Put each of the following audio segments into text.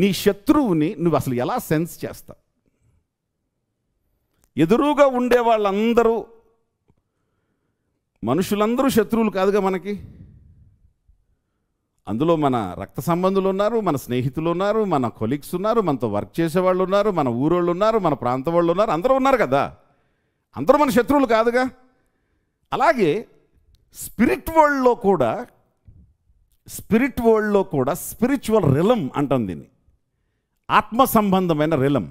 నీ శత్రువుని నువ్వు అసలు ఎలా సెన్స్ చేస్తావు ఎదురుగా ఉండే వాళ్ళందరూ మనుషులందరూ శత్రువులు కాదుగా మనకి అందులో మన రక్త సంబంధులు ఉన్నారు మన స్నేహితులు ఉన్నారు మన కొలీగ్స్ ఉన్నారు మనతో వర్క్ చేసేవాళ్ళు ఉన్నారు మన ఊరోళ్ళు ఉన్నారు మన ప్రాంత వాళ్ళు ఉన్నారు అందరూ ఉన్నారు కదా అందరూ మన శత్రువులు కాదుగా అలాగే స్పిరిట్ వరల్డ్లో కూడా స్పిరిట్ వరల్డ్లో కూడా స్పిరిచువల్ రిలం అంటాం దీన్ని ఆత్మ సంబంధమైన రిలం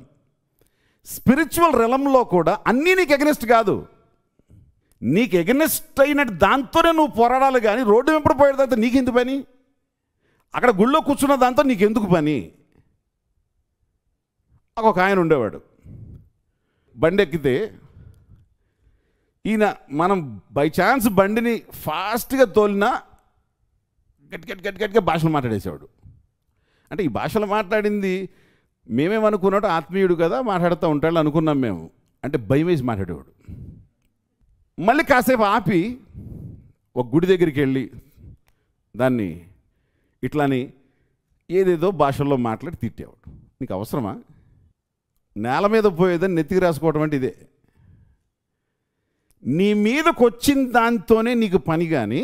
స్పిరిచువల్ రిలంలో కూడా అన్నీ నీకు ఎగనెస్ట్ కాదు నీకు ఎగనెస్ట్ అయినట్టు దాంతోనే నువ్వు పోరాడాలి కానీ రోడ్డు వెంపడి పోయే నీకు ఎందుకు పని అక్కడ గుళ్ళో కూర్చున్న దాంతో నీకు ఎందుకు పని ఒక ఆయన ఉండేవాడు బండి ఎక్కితే ఈయన మనం బై ఛాన్స్ బండిని ఫాస్ట్గా తోలినా గట్టి గట్టి గట్టి గట్టిగా భాషలు మాట్లాడేసేవాడు అంటే ఈ భాషలు మాట్లాడింది మేమేమనుకున్నాడు ఆత్మీయుడు కదా మాట్లాడుతూ ఉంటాడు అనుకున్నాం మేము అంటే భయం వేసి మాట్లాడేవాడు మళ్ళీ కాసేపు ఆపి ఒక గుడి దగ్గరికి వెళ్ళి దాన్ని ఇట్లాని ఏదేదో భాషల్లో మాట్లాడి తిట్టేవాడు నీకు అవసరమా నేల మీద పోయేదని నెత్తికి రాసుకోవటం అంటే ఇదే నీ మీదకు వచ్చిన దాంతోనే నీకు పని కానీ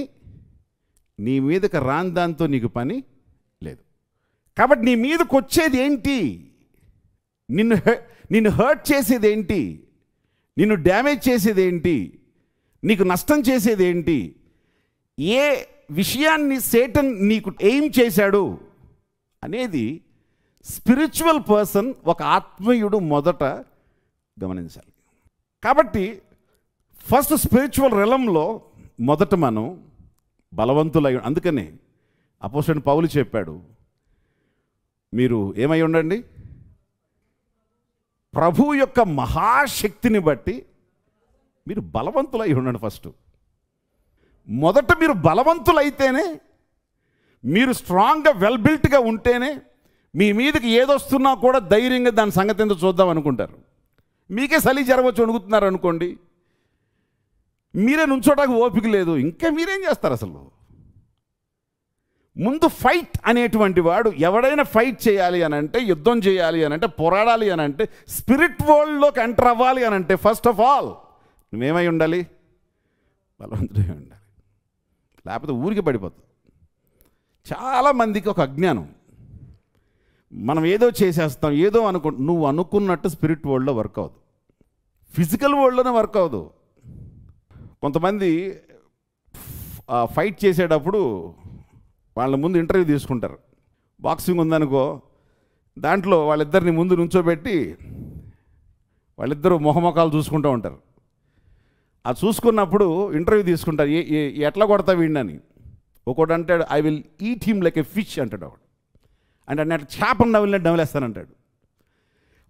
నీ మీదకు రాని దాంతో నీకు పని లేదు కాబట్టి నీ మీదకు వచ్చేది ఏంటి నిన్ను నిన్ను హర్ట్ చేసేదేంటి నిన్ను డ్యామేజ్ చేసేదేంటి నీకు నష్టం చేసేదేంటి ఏ విషయాన్ని సేటన్ నీకు ఎయిమ్ చేశాడు అనేది స్పిరిచువల్ పర్సన్ ఒక ఆత్మీయుడు మొదట గమనించాలి కాబట్టి ఫస్ట్ స్పిరిచువల్ రెలంలో మొదట మనం బలవంతులై అందుకనే అపోసెంట్ పౌలు చెప్పాడు మీరు ఏమై ఉండండి ప్రభు యొక్క మహాశక్తిని బట్టి మీరు బలవంతులై ఉండండి ఫస్ట్ మొదట మీరు బలవంతులైతేనే మీరు స్ట్రాంగ్గా వెల్ బిల్ట్గా ఉంటేనే మీ మీదకి ఏదొస్తున్నా కూడా ధైర్యంగా దాని సంగతి ఎందుకు చూద్దాం అనుకుంటారు మీకే చలి జరగవచ్చు అనుకుంటున్నారు అనుకోండి మీరే నుంచోటాకు ఓపిక లేదు ఇంకా మీరేం చేస్తారు అసలు ముందు ఫైట్ అనేటువంటి వాడు ఎవడైనా ఫైట్ చేయాలి అని అంటే యుద్ధం చేయాలి అని అంటే పోరాడాలి అని అంటే స్పిరిట్ వరల్డ్లోకి ఎంటర్ అవ్వాలి అని అంటే ఫస్ట్ ఆఫ్ ఆల్ నువ్వేమై ఉండాలి బలవంతుడై ఉండాలి లేకపోతే ఊరికి పడిపోతుంది చాలామందికి ఒక అజ్ఞానం మనం ఏదో చేసేస్తాం ఏదో అనుకు నువ్వు అనుకున్నట్టు స్పిరిట్ వరల్డ్లో వర్క్ అవ్వదు ఫిజికల్ వరల్డ్లోనే వర్క్ అవ్వదు కొంతమంది ఫైట్ చేసేటప్పుడు వాళ్ళ ముందు ఇంటర్వ్యూ తీసుకుంటారు బాక్సింగ్ ఉందనుకో దాంట్లో వాళ్ళిద్దరిని ముందు నుంచోబెట్టి వాళ్ళిద్దరూ మొహమొఖాలు చూసుకుంటూ ఉంటారు ఆ చూసుకున్నప్పుడు ఇంటర్వ్యూ తీసుకుంటారు ఏ ఎట్లా కొడతా వీడినని ఒకటి అంటాడు ఐ విల్ ఈ టీమ్ లైక్ ఎ ఫిష్ అంటాడు ఒకడు అంటే అట్లా చేపను నవ్వులినట్టు నవ్వులేస్తానంటాడు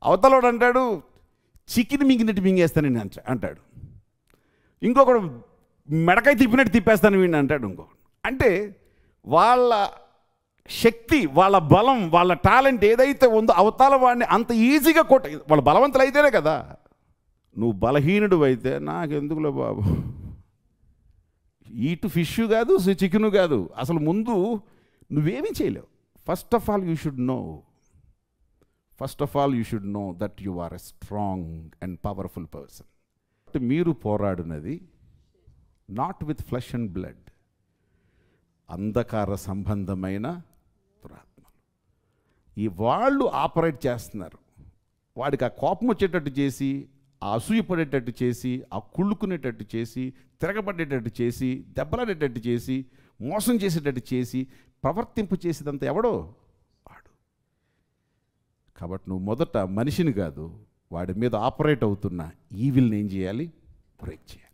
అవతలోడు అంటాడు చికెన్ మింగినట్టు మింగేస్తానని అంట అంటాడు ఇంకొకడు మెడకాయ తిప్పినట్టు తిప్పేస్తాను వీడిని అంటాడు ఇంకో అంటే వాళ్ళ శక్తి వాళ్ళ బలం వాళ్ళ టాలెంట్ ఏదైతే ఉందో అవతాల వాడిని అంత ఈజీగా కొట్ట వాళ్ళు బలవంతులు అయితేనే కదా నువ్వు బలహీనుడు అయితే నాకెందుకులే బాబు ఇటు ఫిష్ కాదు చికెను కాదు అసలు ముందు నువ్వేమీ చేయలేవు first of all you should know first of all you should know that you are a strong and powerful person మీరు పోరాడినది not with flesh and blood అంధకార సంబంధమైన దురాత్మలు ఈ వాళ్ళు ఆపరేట్ చేస్తున్నారు వాడికి ఆ కోపం వచ్చేటట్టు చేసి ఆ అసూయపడేటట్టు చేసి ఆ కుళ్ళుకునేటట్టు చేసి తిరగబడేటట్టు చేసి దెబ్బలాడేటట్టు చేసి మోసం చేసేటట్టు చేసి ప్రవర్తింపు చేసేదంతా ఎవడో వాడు కాబట్టి నువ్వు మొదట మనిషిని కాదు వాడి మీద ఆపరేట్ అవుతున్న ఈవిల్ని ఏం చేయాలి బ్రేక్ చేయాలి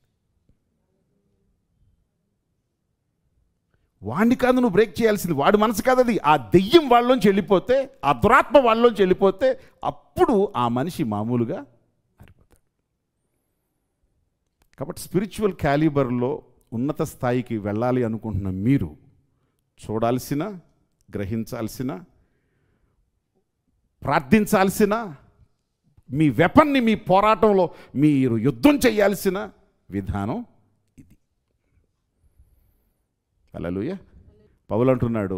వాడిని కాదు నువ్వు బ్రేక్ చేయాల్సింది వాడి మనసు కాదు అది ఆ దెయ్యం వాళ్ళలోంచి వెళ్ళిపోతే ఆ దురాత్మ వాళ్ళలోంచి వెళ్ళిపోతే అప్పుడు ఆ మనిషి మామూలుగా మారిపోతాడు కాబట్టి స్పిరిచువల్ క్యాలిబర్లో ఉన్నత స్థాయికి వెళ్ళాలి అనుకుంటున్న మీరు చూడాల్సిన గ్రహించాల్సిన ప్రార్థించాల్సిన మీ వెపన్ని మీ పోరాటంలో మీరు యుద్ధం చేయాల్సిన విధానం అలలుయ పౌలు అంటున్నాడు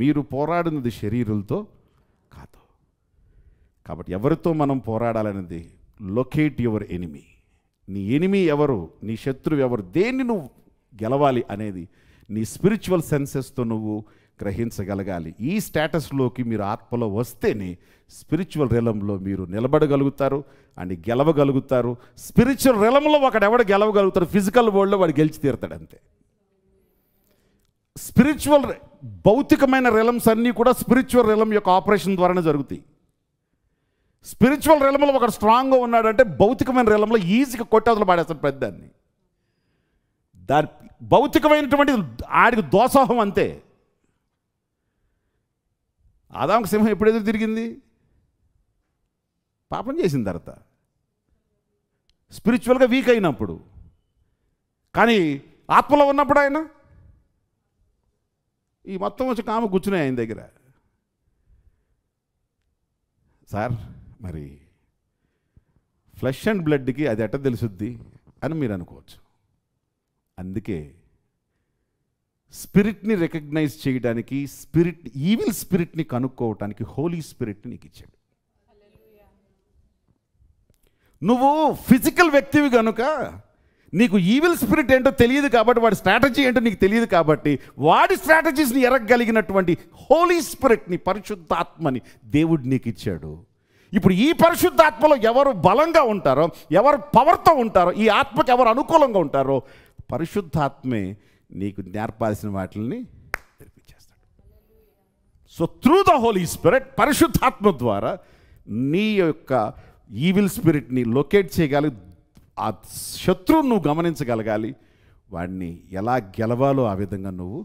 మీరు పోరాడినది శరీరులతో కాదు కాబట్టి ఎవరితో మనం పోరాడాలనేది లొకేట్ యువర్ ఎనిమీ నీ ఎనిమీ ఎవరు నీ శత్రువు ఎవరు దేన్ని నువ్వు గెలవాలి అనేది నీ స్పిరిచువల్ సెన్సెస్తో నువ్వు గ్రహించగలగాలి ఈ స్టేటస్లోకి మీరు ఆత్మలో వస్తేనే స్పిరిచువల్ రెలంలో మీరు నిలబడగలుగుతారు అండ్ గెలవగలుగుతారు స్పిరిచువల్ రెలంలో ఒకడెవడ గెలవగలుగుతారు ఫిజికల్ వరల్డ్లో వాడు గెలిచి తీరుతాడు అంతే స్పిరిచువల్ భౌతికమైన రెలమ్స్ అన్నీ కూడా స్పిరిచువల్ రెలం యొక్క ఆపరేషన్ ద్వారానే జరుగుతాయి స్పిరిచువల్ రెలంలో ఒకడు స్ట్రాంగ్గా ఉన్నాడంటే భౌతికమైన రెలంలో ఈజీగా కొట్టాదులు పాడేస్తాడు పెద్దాన్ని దాని భౌతికమైనటువంటి ఆడికి దోసాహం అంతే ఆదాంక సింహం ఎప్పుడెదురు తిరిగింది పాపం చేసిన తర్వాత స్పిరిచువల్గా వీక్ అయినప్పుడు కానీ ఆత్మలో ఉన్నప్పుడు ఆయన ఈ మొత్తం వచ్చి కామ కూర్చున్నాయి ఆయన దగ్గర సార్ మరి ఫ్లెష్ అండ్ బ్లడ్కి అది ఎట్ట తెలుసుద్ది అని మీరు అనుకోవచ్చు అందుకే స్పిరిట్ని రికగ్నైజ్ చేయడానికి స్పిరిట్ ఈవిల్ స్పిరిట్ని కనుక్కోవటానికి హోలీ స్పిరిట్ని నీకు ఇచ్చాడు నువ్వు ఫిజికల్ వ్యక్తివి కనుక నీకు ఈవిల్ స్పిరిట్ ఏంటో తెలియదు కాబట్టి వాడి స్ట్రాటజీ ఏంటో నీకు తెలియదు కాబట్టి వాడి స్ట్రాటజీస్ని ఎరగగలిగినటువంటి హోలీ స్పిరిట్ని పరిశుద్ధాత్మని దేవుడు నీకు ఇచ్చాడు ఇప్పుడు ఈ పరిశుద్ధాత్మలో ఎవరు బలంగా ఉంటారో ఎవరు పవర్తో ఉంటారో ఈ ఆత్మకు ఎవరు అనుకూలంగా ఉంటారో పరిశుద్ధాత్మే నీకు నేర్పాల్సిన వాటిని నేర్పించేస్తాడు so through the holy spirit పరిశుద్ధాత్మ ద్వారా నీ యొక్క ఈవిల్ స్పిరిట్ని లొకేట్ చేయగలిగి ఆ శత్రువు నువ్వు గమనించగలగాలి వాడిని ఎలా గెలవాలో ఆ విధంగా నువ్వు